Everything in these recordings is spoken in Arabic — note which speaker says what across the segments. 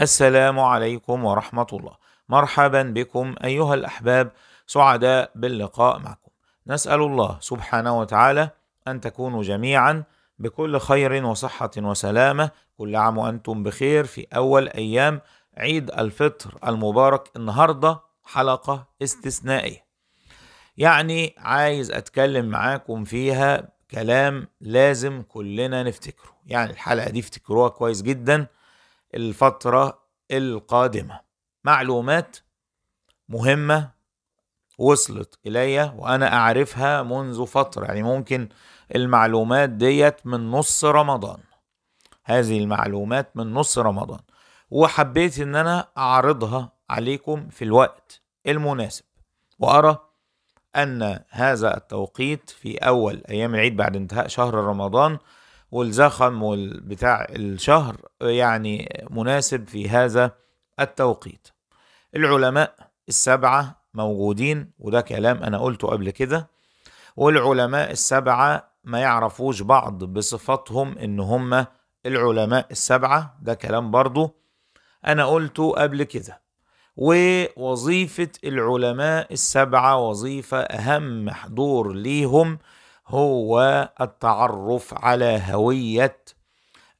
Speaker 1: السلام عليكم ورحمة الله مرحبا بكم أيها الأحباب سعداء باللقاء معكم نسأل الله سبحانه وتعالى أن تكونوا جميعا بكل خير وصحة وسلامة كل عام وأنتم بخير في أول أيام عيد الفطر المبارك النهاردة حلقة استثنائية يعني عايز أتكلم معاكم فيها كلام لازم كلنا نفتكره يعني الحلقة دي افتكروها كويس جدا الفترة القادمة معلومات مهمة وصلت إلي وأنا أعرفها منذ فترة يعني ممكن المعلومات ديت من نص رمضان هذه المعلومات من نص رمضان وحبيت إن أنا أعرضها عليكم في الوقت المناسب وأرى أن هذا التوقيت في أول أيام العيد بعد انتهاء شهر رمضان والزخم والبتاع الشهر يعني مناسب في هذا التوقيت العلماء السبعة موجودين وده كلام أنا قلته قبل كده والعلماء السبعة ما يعرفوش بعض بصفاتهم إن هم العلماء السبعة ده كلام برضه أنا قلته قبل كده ووظيفة العلماء السبعة وظيفة أهم حضور ليهم هو التعرف على هويه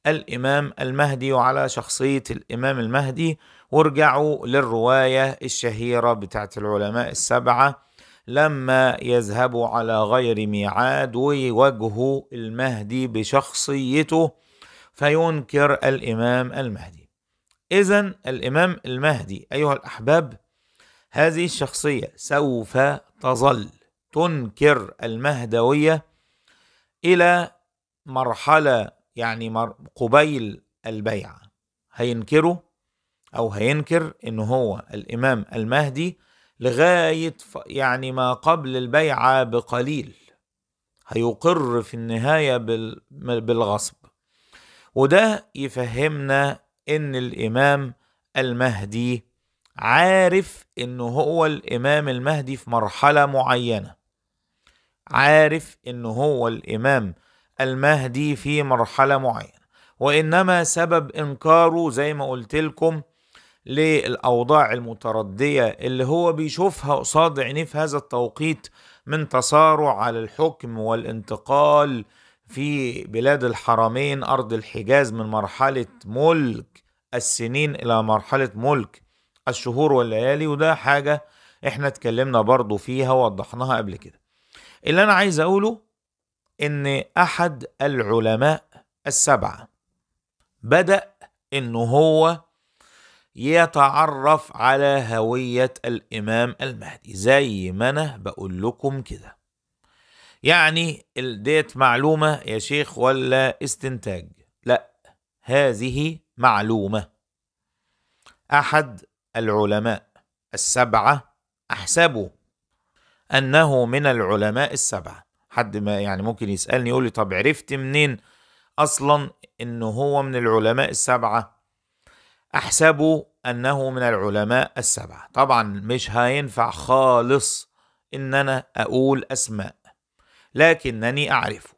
Speaker 1: الامام المهدي وعلى شخصيه الامام المهدي وارجعوا للروايه الشهيره بتاعت العلماء السبعه لما يذهبوا على غير ميعاد ويواجهوا المهدي بشخصيته فينكر الامام المهدي. اذا الامام المهدي ايها الاحباب هذه الشخصيه سوف تظل تنكر المهدوية إلى مرحلة يعني قبيل البيعة هينكره أو هينكر إن هو الإمام المهدي لغاية يعني ما قبل البيعة بقليل هيقر في النهاية بالغصب وده يفهمنا إن الإمام المهدي عارف إن هو الإمام المهدي في مرحلة معينة عارف ان هو الامام المهدي في مرحله معينه وانما سبب انكاره زي ما قلت لكم للاوضاع المترديه اللي هو بيشوفها قصاد عينيه في هذا التوقيت من تصارع على الحكم والانتقال في بلاد الحرمين ارض الحجاز من مرحله ملك السنين الى مرحله ملك الشهور والليالي وده حاجه احنا اتكلمنا برضو فيها ووضحناها قبل كده اللي انا عايز اقوله ان احد العلماء السبعه بدا ان هو يتعرف على هويه الامام المهدي زي ما انا بقول لكم كده يعني ديت معلومه يا شيخ ولا استنتاج لا هذه معلومه احد العلماء السبعه احسبه أنه من العلماء السبعة حد ما يعني ممكن يسألني يقول لي طب عرفت منين أصلا إن هو من العلماء السبعة أحسبه أنه من العلماء السبعة طبعا مش هينفع خالص إن أنا أقول أسماء لكنني أعرفه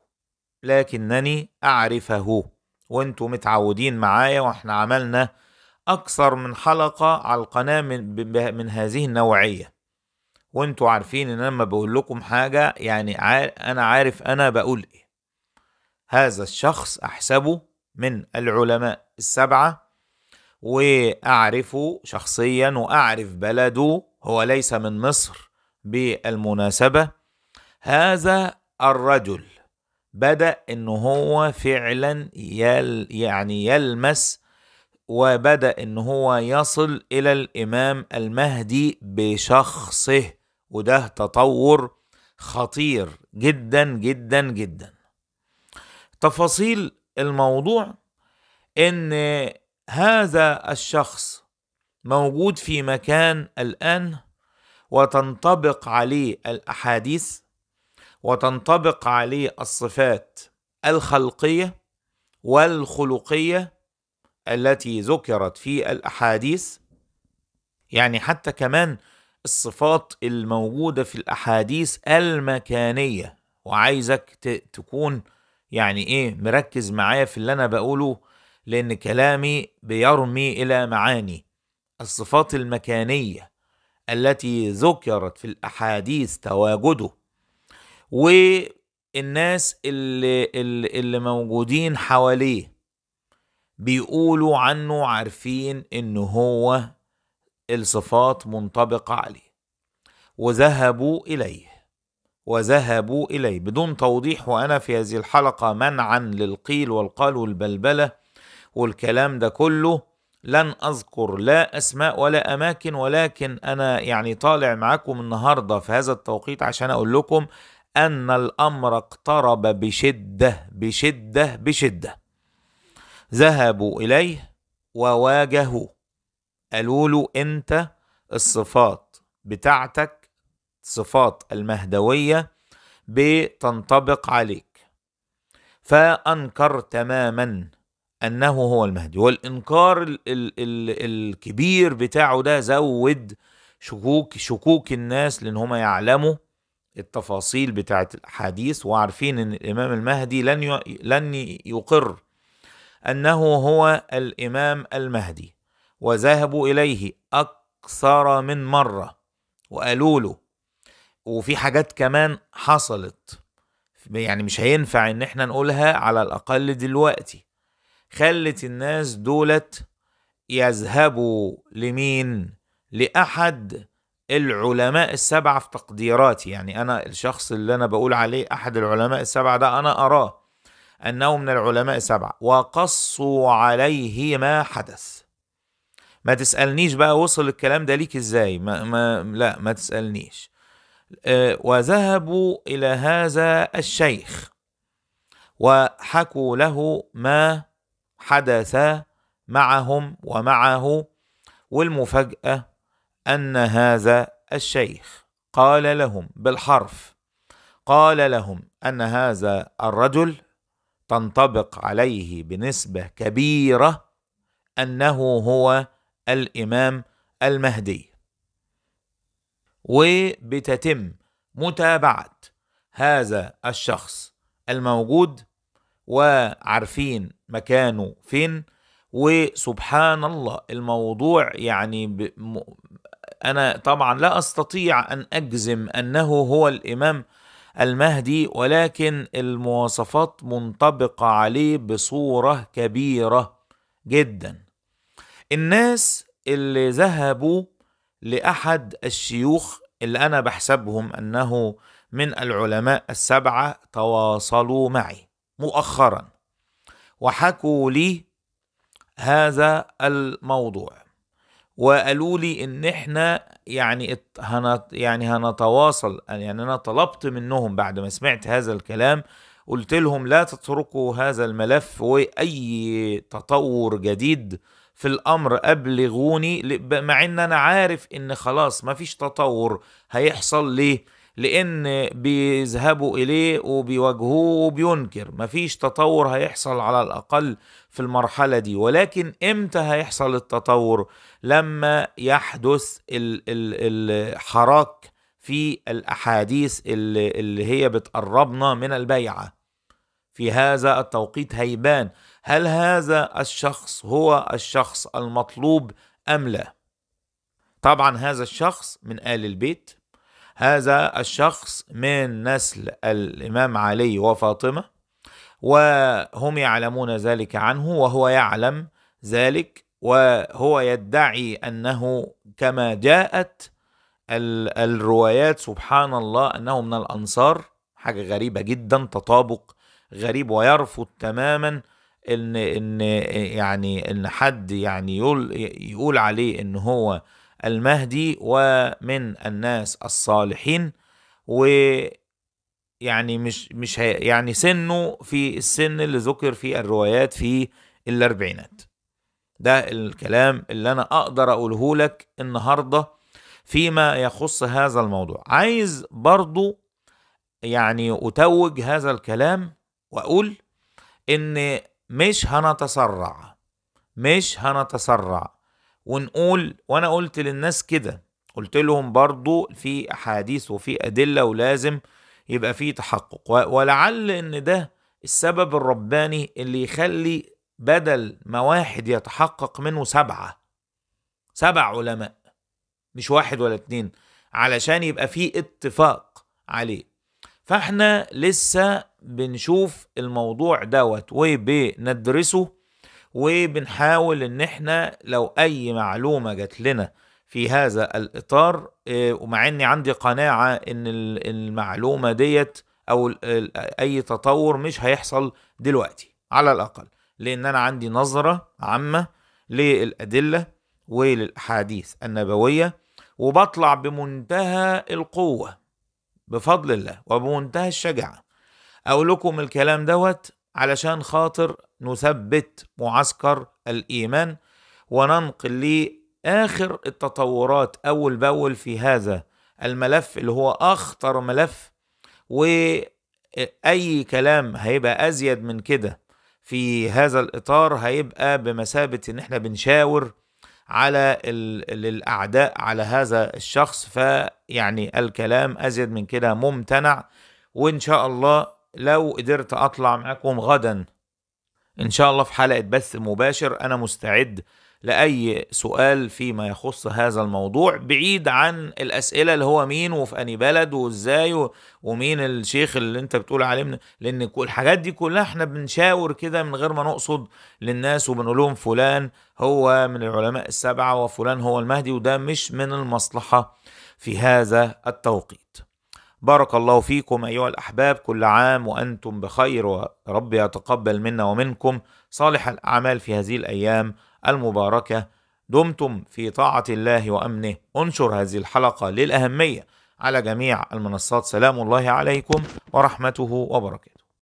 Speaker 1: لكنني أعرفه وانتم متعودين معايا واحنا عملنا أكثر من حلقة على القناة من, من هذه النوعية وانتوا عارفين ان انا لما بقول لكم حاجه يعني انا عارف انا بقول ايه هذا الشخص احسبه من العلماء السبعه واعرفه شخصيا واعرف بلده هو ليس من مصر بالمناسبه هذا الرجل بدا ان هو فعلا يل يعني يلمس وبدا ان هو يصل الى الامام المهدي بشخصه وده تطور خطير جدا جدا جدا تفاصيل الموضوع ان هذا الشخص موجود في مكان الان وتنطبق عليه الاحاديث وتنطبق عليه الصفات الخلقيه والخلقيه التي ذكرت في الاحاديث يعني حتى كمان الصفات الموجودة في الأحاديث المكانية وعايزك تكون يعني إيه مركز معايا في اللي أنا بقوله لأن كلامي بيرمي إلى معاني الصفات المكانية التي ذكرت في الأحاديث تواجده والناس اللي, اللي موجودين حواليه بيقولوا عنه عارفين إن هو الصفات منطبقة عليه وذهبوا إليه وذهبوا إليه بدون توضيح وأنا في هذه الحلقة منعا للقيل والقال والبلبلة والكلام ده كله لن أذكر لا أسماء ولا أماكن ولكن أنا يعني طالع معاكم النهاردة في هذا التوقيت عشان أقول لكم أن الأمر اقترب بشدة بشدة بشدة ذهبوا إليه وواجهوه قالوا له انت الصفات بتاعتك صفات المهدويه بتنطبق عليك فانكر تماما انه هو المهدي والانكار ال ال ال الكبير بتاعه ده زود شكوك شكوك الناس لان هم يعلموا التفاصيل بتاعه الاحاديث وعارفين ان الامام المهدي لن لن يقر انه هو الامام المهدي وذهبوا اليه اكثر من مره وقالوا له وفي حاجات كمان حصلت يعني مش هينفع ان احنا نقولها على الاقل دلوقتي خلت الناس دولت يذهبوا لمين لاحد العلماء السبعة في تقديراتي يعني أنا الشخص اللي أنا بقول عليه أحد العلماء السبعة ده أنا أراه أنه من العلماء السبعة وقصوا عليه ما حدث ما تسالنيش بقى وصل الكلام ده ليك ازاي ما, ما لا ما تسالنيش آه، وذهبوا الى هذا الشيخ وحكوا له ما حدث معهم ومعه والمفاجاه ان هذا الشيخ قال لهم بالحرف قال لهم ان هذا الرجل تنطبق عليه بنسبه كبيره انه هو الامام المهدي وبتتم متابعه هذا الشخص الموجود وعارفين مكانه فين وسبحان الله الموضوع يعني ب... انا طبعا لا استطيع ان اجزم انه هو الامام المهدي ولكن المواصفات منطبقه عليه بصوره كبيره جدا الناس اللي ذهبوا لأحد الشيوخ اللي أنا بحسبهم أنه من العلماء السبعة تواصلوا معي مؤخرا وحكوا لي هذا الموضوع وقالوا لي ان احنا يعني هنت يعني هنتواصل يعني انا طلبت منهم بعد ما سمعت هذا الكلام قلت لهم لا تتركوا هذا الملف واي تطور جديد في الامر ابلغوني مع ان انا عارف ان خلاص ما فيش تطور هيحصل ليه لان بيذهبوا اليه وبيواجهوه وبينكر ما فيش تطور هيحصل على الاقل في المرحله دي ولكن امتى هيحصل التطور لما يحدث الحراك في الاحاديث اللي هي بتقربنا من البيعه في هذا التوقيت هيبان هل هذا الشخص هو الشخص المطلوب ام لا طبعا هذا الشخص من ال البيت هذا الشخص من نسل الامام علي وفاطمه وهم يعلمون ذلك عنه وهو يعلم ذلك وهو يدعي انه كما جاءت الروايات سبحان الله انه من الانصار حاجه غريبه جدا تطابق غريب ويرفض تماما ان ان يعني ان حد يعني يقول يقول عليه ان هو المهدي ومن الناس الصالحين ويعني مش مش يعني سنه في السن اللي ذكر في الروايات في الاربعينات ده الكلام اللي انا اقدر اقوله لك النهارده فيما يخص هذا الموضوع عايز برضو يعني اتوج هذا الكلام واقول ان مش هنتسرع مش هنتسرع ونقول وانا قلت للناس كده قلت لهم برضو في احاديث وفي ادله ولازم يبقى في تحقق ولعل ان ده السبب الرباني اللي يخلي بدل ما واحد يتحقق منه سبعه سبع علماء مش واحد ولا اتنين علشان يبقى في اتفاق عليه فاحنا لسه بنشوف الموضوع دوت وبندرسه وبنحاول ان احنا لو اي معلومة جت لنا في هذا الاطار آه، ومع اني عندي قناعة ان المعلومة ديت او اي تطور مش هيحصل دلوقتي على الاقل لان انا عندي نظرة عامة للادلة وللاحاديث النبوية وبطلع بمنتهى القوة بفضل الله وبمنتهى الشجاعة اقول لكم الكلام دوت علشان خاطر نثبت معسكر الايمان وننقل لاخر التطورات اول باول في هذا الملف اللي هو اخطر ملف واي كلام هيبقى ازيد من كده في هذا الاطار هيبقى بمثابه ان احنا بنشاور على للاعداء على هذا الشخص فيعني الكلام ازيد من كده ممتنع وان شاء الله لو قدرت اطلع معاكم غدا ان شاء الله في حلقه بث مباشر انا مستعد لاي سؤال فيما يخص هذا الموضوع بعيد عن الاسئله اللي هو مين وفي اني بلد وازاي ومين الشيخ اللي انت بتقول عليه لان الحاجات دي كلها احنا بنشاور كده من غير ما نقصد للناس وبنقول لهم فلان هو من العلماء السبعه وفلان هو المهدي وده مش من المصلحه في هذا التوقيت بارك الله فيكم أيها الأحباب كل عام وأنتم بخير ورب يتقبل منا ومنكم صالح الأعمال في هذه الأيام المباركة دمتم في طاعة الله وأمنه انشر هذه الحلقة للأهمية على جميع المنصات سلام الله عليكم ورحمته وبركاته